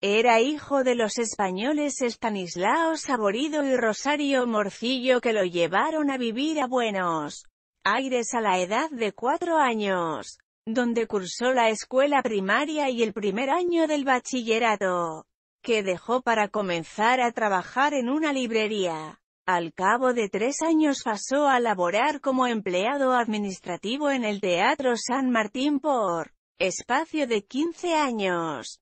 Era hijo de los españoles Estanislao Saborido y Rosario Morcillo que lo llevaron a vivir a Buenos Aires a la edad de cuatro años, donde cursó la escuela primaria y el primer año del bachillerato, que dejó para comenzar a trabajar en una librería. Al cabo de tres años pasó a laborar como empleado administrativo en el Teatro San Martín por espacio de quince años.